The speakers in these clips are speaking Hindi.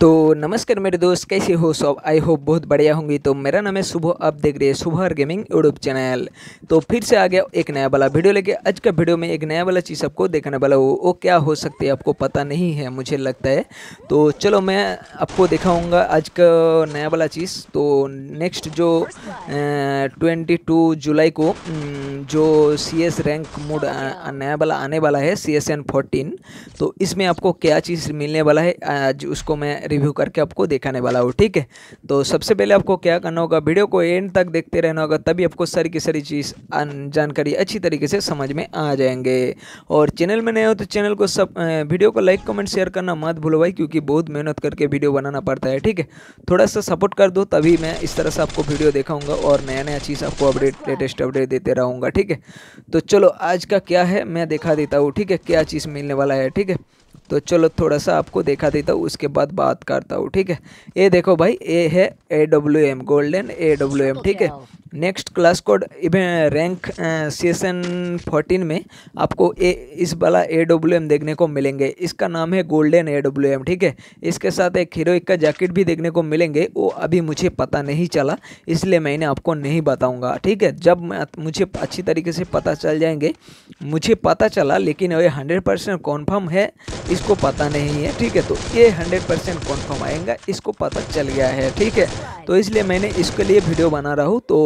तो नमस्कार मेरे दोस्त कैसे हो सब आई होप बहुत बढ़िया होंगी तो मेरा नाम है सुबह आप देख रहे हैं सुबह गेमिंग यूट्यूब चैनल तो फिर से आ गया एक नया वाला वीडियो लेके आज का वीडियो में एक नया वाला चीज़ आपको देखने वाला हो वो क्या हो सकती है आपको पता नहीं है मुझे लगता है तो चलो मैं आपको दिखाऊँगा आज का नया वाला चीज़ तो नेक्स्ट जो ट्वेंटी जुलाई को जो सी एस रैंक मोड नया वाला आने वाला है सी एस एन तो इसमें आपको क्या चीज़ मिलने वाला है आज उसको मैं रिव्यू करके आपको दिखाने वाला हूँ ठीक है तो सबसे पहले आपको क्या करना होगा वीडियो को एंड तक देखते रहना होगा तभी आपको सारी की सारी चीज़ जानकारी अच्छी तरीके से समझ में आ जाएंगे और चैनल में नए हो तो चैनल को सब वीडियो को लाइक कमेंट शेयर करना मत भूलो भाई क्योंकि बहुत मेहनत करके वीडियो बनाना पड़ता है ठीक है थोड़ा सा सपोर्ट कर दो तभी मैं इस तरह से आपको वीडियो देखाऊँगा और नया नया चीज़ आपको अपडेट लेटेस्ट अपडेट देते रहूँगा ठीक है तो चलो आज का क्या है मैं दिखा देता हूँ ठीक है क्या चीज़ मिलने वाला है ठीक है तो चलो थोड़ा सा आपको देखा देता हूँ उसके बाद बात करता हूँ ठीक है ये देखो भाई ये है A W M golden A W M ठीक है next class code rank session fourteen में आपको ए इस वाला ए डब्ल्यू एम देखने को मिलेंगे इसका नाम है गोल्डन ए डब्ल्यू एम ठीक है इसके साथ एक हीरोइक का जैकेट भी देखने को मिलेंगे वो अभी मुझे पता नहीं चला इसलिए मैंने आपको नहीं बताऊंगा ठीक है जब मुझे अच्छी तरीके से पता चल जाएंगे मुझे पता चला लेकिन ये हंड्रेड परसेंट कॉन्फर्म है इसको पता नहीं है ठीक है तो ये हंड्रेड परसेंट कॉन्फर्म आएगा इसको पता चल गया है ठीक है तो इसलिए मैंने इसके लिए वीडियो बना रहा हूँ तो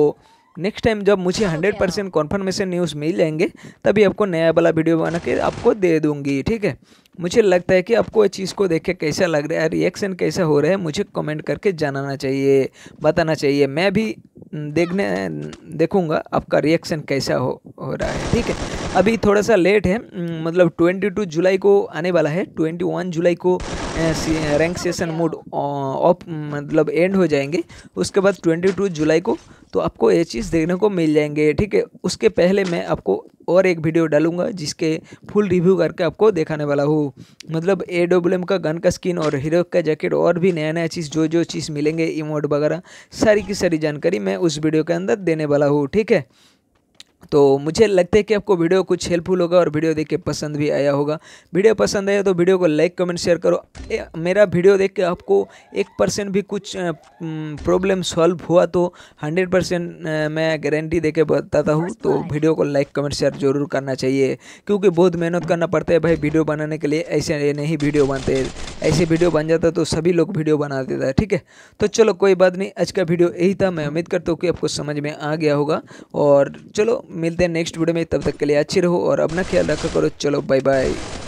नेक्स्ट टाइम जब मुझे हंड्रेड परसेंट कॉन्फर्मेशन न्यूज़ मिल जाएंगे तभी आपको नया वाला वीडियो बना के आपको दे दूंगी ठीक है मुझे लगता है कि आपको इस चीज़ को देख के कैसा लग रहा है रिएक्शन कैसा हो रहा है मुझे कमेंट करके जानना चाहिए बताना चाहिए मैं भी देखने देखूंगा आपका रिएक्शन कैसा हो हो रहा है ठीक है अभी थोड़ा सा लेट है मतलब ट्वेंटी जुलाई को आने वाला है ट्वेंटी जुलाई को रैंक सेशन मोड ऑफ मतलब एंड हो जाएंगे उसके बाद ट्वेंटी टू जुलाई को तो आपको ये चीज़ देखने को मिल जाएंगे ठीक है उसके पहले मैं आपको और एक वीडियो डालूंगा जिसके फुल रिव्यू करके आपको दिखाने वाला हूँ मतलब ए डब्ल्यू एम का गन का स्किन और हीरो का जैकेट और भी नया नया चीज़ जो जो चीज़ मिलेंगे इमोट वगैरह सारी की सारी जानकारी मैं उस वीडियो के अंदर देने वाला हूँ ठीक है तो मुझे लगता है कि आपको वीडियो कुछ हेल्पफुल होगा और वीडियो देख के पसंद भी आया होगा वीडियो पसंद आया तो वीडियो को लाइक कमेंट शेयर करो ए, मेरा वीडियो देख के आपको एक परसेंट भी कुछ प्रॉब्लम सॉल्व हुआ तो हंड्रेड परसेंट मैं गारंटी दे के बताता हूँ तो वीडियो को लाइक कमेंट शेयर जरूर करना चाहिए क्योंकि बहुत मेहनत करना पड़ता है भाई वीडियो बनाने के लिए ऐसे नहीं वीडियो बनते ऐसे वीडियो बन जाता तो सभी लोग वीडियो बना देता है ठीक है तो चलो कोई बात नहीं आज का वीडियो यही था मैं उम्मीद करता हूँ कि आपको समझ में आ गया होगा और चलो मिलते हैं नेक्स्ट वीडियो में तब तक के लिए अच्छे रहो और अपना ख्याल रखा करो चलो बाय बाय